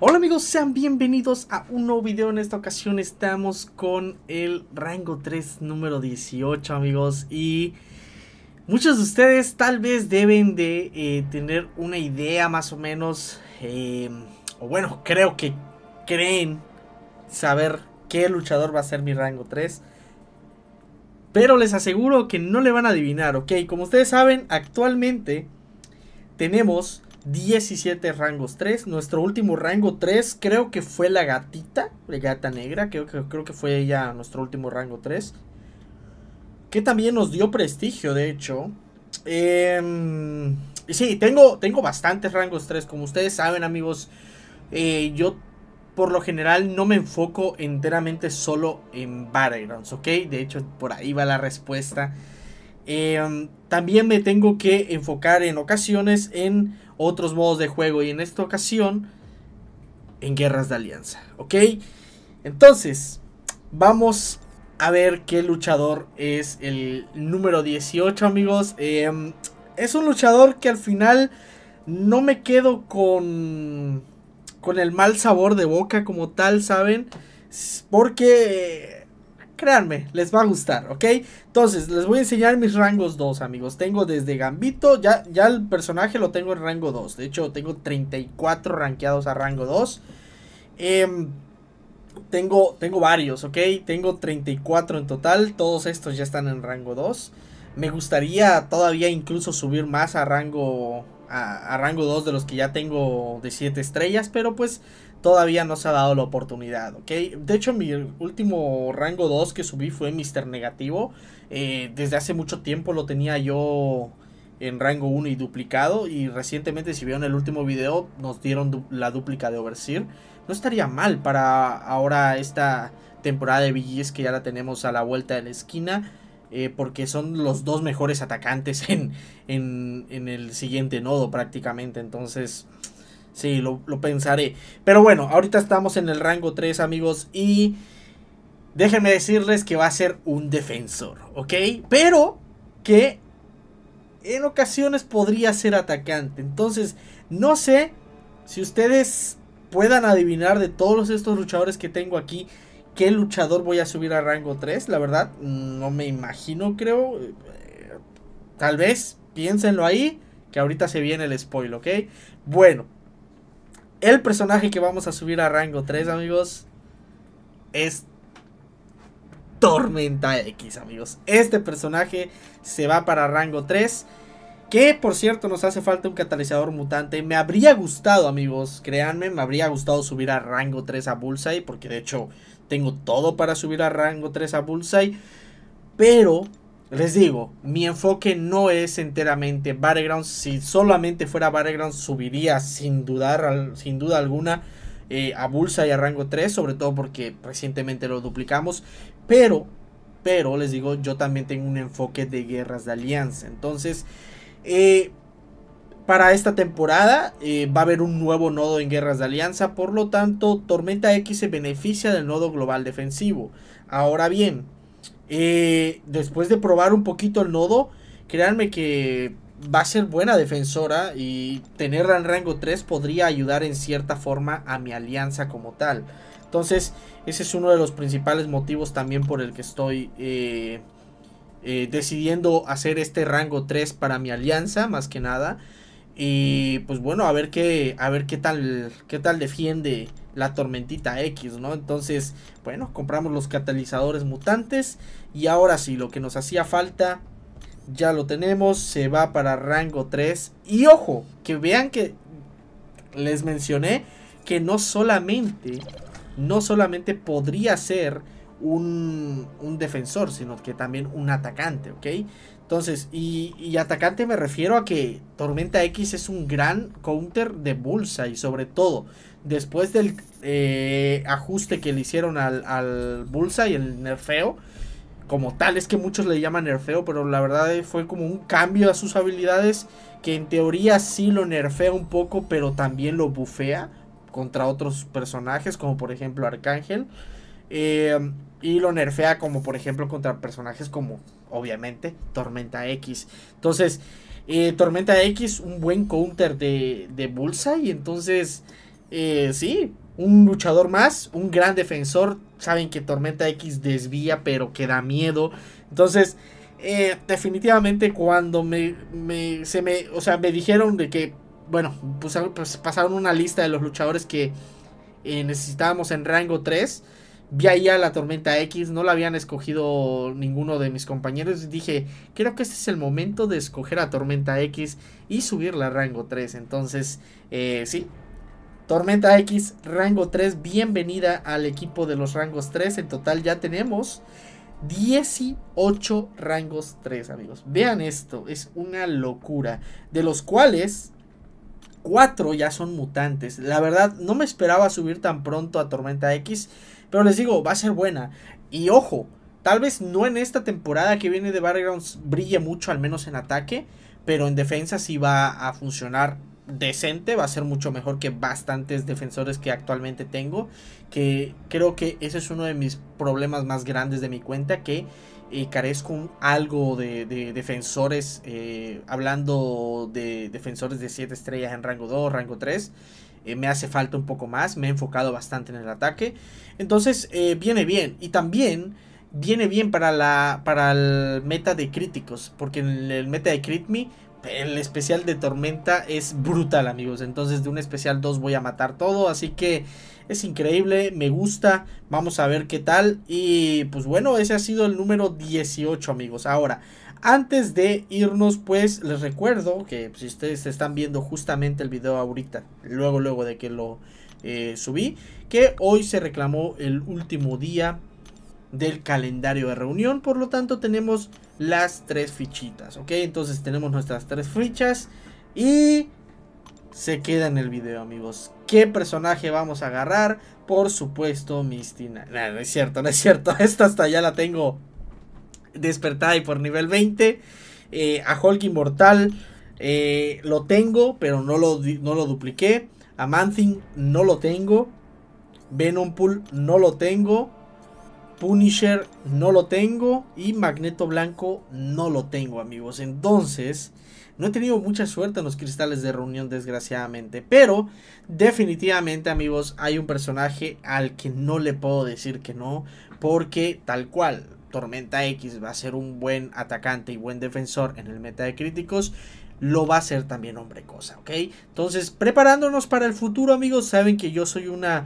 Hola amigos, sean bienvenidos a un nuevo video. En esta ocasión estamos con el rango 3 número 18 amigos y muchos de ustedes tal vez deben de eh, tener una idea más o menos, em, o bueno, creo que creen saber qué luchador va a ser mi rango 3. Pero les aseguro que no le van a adivinar, ¿ok? Como ustedes saben, actualmente tenemos 17 rangos 3. Nuestro último rango 3 creo que fue la gatita, la gata negra, creo que, creo que fue ella nuestro último rango 3. Que también nos dio prestigio, de hecho. Em, sí, tengo, tengo bastantes rangos 3, como ustedes saben amigos. Eh, yo por lo general no me enfoco enteramente solo en Battlegrounds, ¿ok? De hecho, por ahí va la respuesta. Em, también me tengo que enfocar en ocasiones en otros modos de juego y en esta ocasión en guerras de alianza, ¿ok? Entonces, vamos a ver qué luchador es el número 18, amigos. Em, es un luchador que al final no me quedo con, con el mal sabor de boca como tal, ¿saben? Porque créanme, les va a gustar, ¿ok? Entonces, les voy a enseñar mis rangos 2, amigos. Tengo desde Gambito, ya, ya el personaje lo tengo en rango 2. De hecho, tengo 34 rankeados a rango 2. Em, tengo, tengo varios, ¿ok? Tengo 34 en total, todos estos ya están en rango 2. Me gustaría todavía incluso subir más a rango, a rango 2 de los que ya tengo de 7 estrellas, pero pues todavía no se ha dado la oportunidad, ¿ok? De hecho, mi último rango 2 que subí fue Mr. Negativo. Eh, desde hace mucho tiempo lo tenía yo en rango 1 y duplicado. Y recientemente, si vieron el último video, nos dieron la dúplica de Overseer. No estaría mal para ahora esta temporada de VGs que ya la tenemos a la vuelta de la esquina. Eh, porque son los dos mejores atacantes en, en el siguiente nodo prácticamente. Entonces Sí, lo, pensaré. Pero bueno, ahorita estamos en el rango 3, amigos. Y déjenme decirles que va a ser un defensor, ¿ok? Pero que en ocasiones podría ser atacante. Entonces, no sé si ustedes puedan adivinar de todos estos luchadores que tengo aquí. ¿Qué luchador voy a subir al rango 3? La verdad, no me imagino, creo. Eh, tal vez, piénsenlo ahí, que ahorita se viene el spoil, ¿ok? Bueno, el personaje que vamos a subir a rango 3, amigos, es Tormenta X, amigos. Este personaje se va para rango 3. Que por cierto nos hace falta un catalizador mutante. Me habría gustado, amigos, créanme, me habría gustado subir a rango 3 a Bullseye. Porque de hecho tengo todo para subir a rango 3 a Bullseye. Pero les digo, mi enfoque no es enteramente Battlegrounds. Si solamente fuera Battlegrounds, subiría sin, dudar, sin duda alguna eh, a Bulsa y a rango 3, sobre todo porque recientemente lo duplicamos. Pero, pero les digo, yo también tengo un enfoque de guerras de alianza. Entonces, eh, para esta temporada eh, va a haber un nuevo nodo en guerras de alianza. Por lo tanto, Tormenta X se beneficia del nodo global defensivo. Ahora bien, eh, después de probar un poquito el nodo, créanme que va a ser buena defensora y tenerla en rango 3 podría ayudar en cierta forma a mi alianza como tal. Entonces, ese es uno de los principales motivos también por el que estoy eh, eh, decidiendo hacer este rango 3 para mi alianza, más que nada. Y pues bueno, a ver qué, a ver qué tal, qué tal defiende la tormentita X, ¿no? Entonces, bueno, compramos los catalizadores mutantes y ahora sí, lo que nos hacía falta ya lo tenemos, se va para rango 3 y ojo, que vean que les mencioné que no solamente, no solamente podría ser un, un defensor, sino que también un atacante, ¿ok? Entonces, y, atacante me refiero a que Tormenta X es un gran counter de y sobre todo después del eh, ajuste que le hicieron al, al y el nerfeo, como tal, es que muchos le llaman nerfeo, pero la verdad fue como un cambio a sus habilidades que en teoría sí lo nerfea un poco, pero también lo bufea contra otros personajes, como por ejemplo Arcángel. Eh, y lo nerfea como por ejemplo contra personajes como obviamente Tormenta X. Entonces, eh, Tormenta X, un buen counter de, de y Entonces, eh, sí, un luchador más, un gran defensor. Saben que Tormenta X desvía, pero que da miedo. Entonces, definitivamente cuando me, me, se me, o sea, me dijeron de que, bueno, pues, pues, pasaron una lista de los luchadores que necesitábamos en rango 3. Vi ahí a la tormenta X, no la habían escogido ninguno de mis compañeros. Dije, creo que este es el momento de escoger a tormenta X y subirla a rango 3. Entonces, eh, sí, Tormenta X, rango 3, bienvenida al equipo de los rangos 3. En total ya tenemos 18 rangos 3, amigos. Vean esto, es una locura. De los cuales cuatro ya son mutantes. La verdad, no me esperaba subir tan pronto a Tormenta X, pero les digo, va a ser buena. Y ojo, tal vez no en esta temporada que viene de Battlegrounds brille mucho, al menos en ataque, pero en defensa sí va a funcionar decente, va a ser mucho mejor que bastantes defensores que actualmente tengo, que creo que ese es uno de mis problemas más grandes de mi cuenta, que carezco un, algo de, defensores, eh, hablando de defensores de 7 estrellas en rango 2, rango 3, eh, me hace falta un poco más, me he enfocado bastante en el ataque, entonces eh, viene bien, y también viene bien para, la, para el meta de críticos, porque en el, meta de Crit Me, el especial de Tormenta es brutal amigos, entonces de un especial 2 voy a matar todo, así que... Es increíble, me gusta, vamos a ver qué tal. Y pues bueno, ese ha sido el número 18 amigos. Ahora, antes de irnos, pues les recuerdo que pues, si ustedes están viendo justamente el video ahorita, luego, luego de que lo eh, subí, que hoy se reclamó el último día del calendario de reunión. Por lo tanto, tenemos las tres fichitas, ¿ok? Entonces tenemos nuestras tres fichas y se queda en el video, amigos. ¿Qué personaje vamos a agarrar? Por supuesto, Mistina No, es cierto, no es cierto. Esta hasta ya la tengo despertada y por nivel 20. Eh, a Hulk Inmortal eh, lo tengo, pero no lo, no lo dupliqué. A Manthing no lo tengo. Venom Pool no lo tengo. Punisher no lo tengo. Y Magneto Blanco no lo tengo, amigos. Entonces, no he tenido mucha suerte en los cristales de reunión, desgraciadamente. Pero, definitivamente, amigos, hay un personaje al que no le puedo decir que no. Porque, tal cual, Tormenta X va a ser un buen atacante y buen defensor en el meta de críticos lo va a ser también hombre cosa, ¿ok? Entonces, preparándonos para el futuro, amigos, saben que yo soy una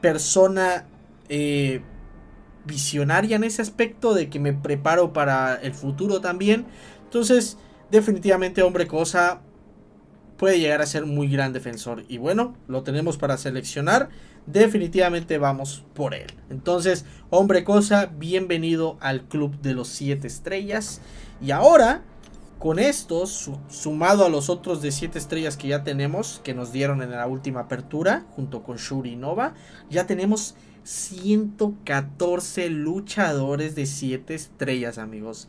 persona eh, visionaria en ese aspecto de que me preparo para el futuro también. Entonces, definitivamente Hombre Cosa puede llegar a ser muy gran defensor. Y bueno, lo tenemos para seleccionar. Definitivamente vamos por él. Entonces, Hombre Cosa, bienvenido al Club de los 7 Estrellas. Y ahora, con esto, sumado a los otros de 7 estrellas que ya tenemos, que nos dieron en la última apertura, junto con Shuri Nova, ya tenemos 114 luchadores de 7 estrellas, amigos.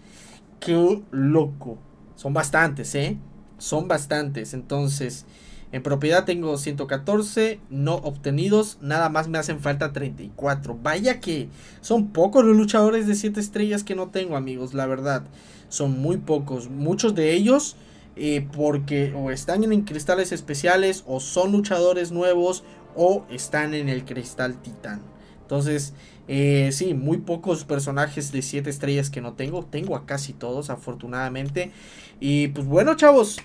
¡Qué loco! Son bastantes, ¿eh? Son bastantes. Entonces, en propiedad tengo 114 no obtenidos. Nada más me hacen falta 34. Vaya que son pocos los luchadores de 7 estrellas que no tengo, amigos. La verdad, son muy pocos. Muchos de ellos... Eh, porque o están en cristales especiales o son luchadores nuevos o están en el cristal titán. Entonces, eh, sí, muy pocos personajes de 7 estrellas que no tengo. Tengo a casi todos, afortunadamente. Y pues bueno, chavos.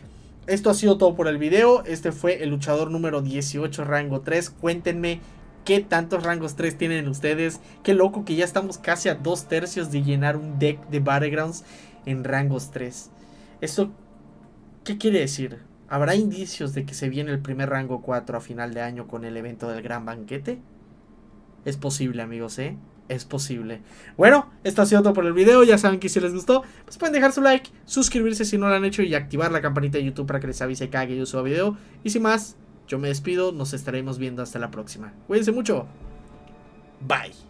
Esto ha sido todo por el video. Este fue el luchador número 18, rango 3. Cuéntenme qué tantos rangos 3 tienen ustedes. Qué loco que ya estamos casi a dos tercios de llenar un deck de Battlegrounds en rangos 3. Eso qué quiere decir? ¿Habrá indicios de que se viene el primer rango 4 a final de año con el evento del gran banquete? Es posible, amigos, ¿eh? Es posible. Bueno, esto ha sido todo por el video. Ya saben que si les gustó, pues pueden dejar su like, suscribirse si no lo han hecho y activar la campanita de YouTube para que les avise cada que yo suba video. Y sin más, yo me despido. Nos estaremos viendo hasta la próxima. Cuídense mucho. Bye.